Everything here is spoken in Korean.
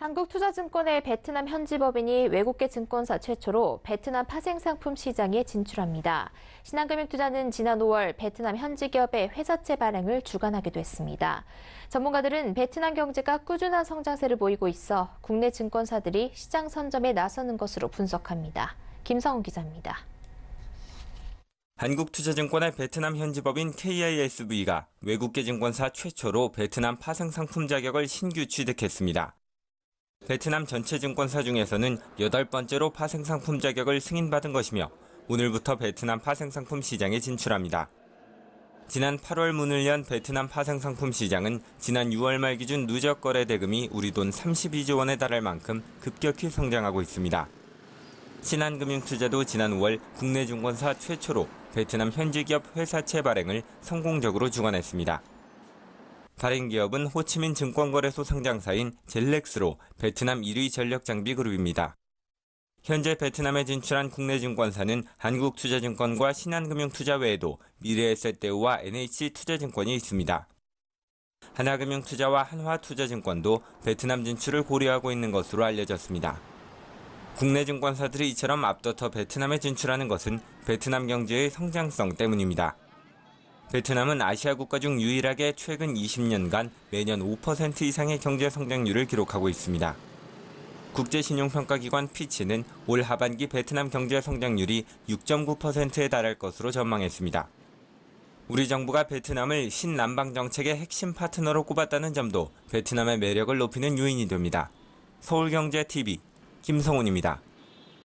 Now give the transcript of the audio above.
한국투자증권의 베트남 현지법인이 외국계 증권사 최초로 베트남 파생상품 시장에 진출합니다. 신한금융투자는 지난 5월 베트남 현지 기업의 회사채 발행을 주관하기도 했습니다. 전문가들은 베트남 경제가 꾸준한 성장세를 보이고 있어 국내 증권사들이 시장 선점에 나서는 것으로 분석합니다. 김성훈 기자입니다. 한국투자증권의 베트남 현지법인 KISV가 외국계 증권사 최초로 베트남 파생상품 자격을 신규 취득했습니다. 베트남 전체 증권사 중에서는 여덟 번째로 파생상품 자격을 승인받은 것이며 오늘부터 베트남 파생상품 시장에 진출합니다. 지난 8월 문을 연 베트남 파생상품 시장은 지난 6월 말 기준 누적 거래 대금이 우리 돈 32조 원에 달할 만큼 급격히 성장하고 있습니다. 신한금융투자도 지난 5월 국내 증권사 최초로 베트남 현지 기업 회사채 발행을 성공적으로 주관했습니다. 다른 기업은 호치민 증권거래소 상장사인 젤렉스로 베트남 1위 전력장비 그룹입니다. 현재 베트남에 진출한 국내 증권사는 한국투자증권과 신한금융투자 외에도 미래에셋대우와 NH투자증권이 있습니다. 하나금융투자와 한화투자증권도 베트남 진출을 고려하고 있는 것으로 알려졌습니다. 국내 증권사들이 이처럼 앞다퉈 베트남에 진출하는 것은 베트남 경제의 성장성 때문입니다. 베트남은 아시아 국가 중 유일하게 최근 20년간 매년 5% 이상의 경제 성장률을 기록하고 있습니다. 국제신용평가기관 피치는 올 하반기 베트남 경제 성장률이 6.9%에 달할 것으로 전망했습니다. 우리 정부가 베트남을 신남방 정책의 핵심 파트너로 꼽았다는 점도 베트남의 매력을 높이는 요인이 됩니다. 서울경제TV 김성훈입니다.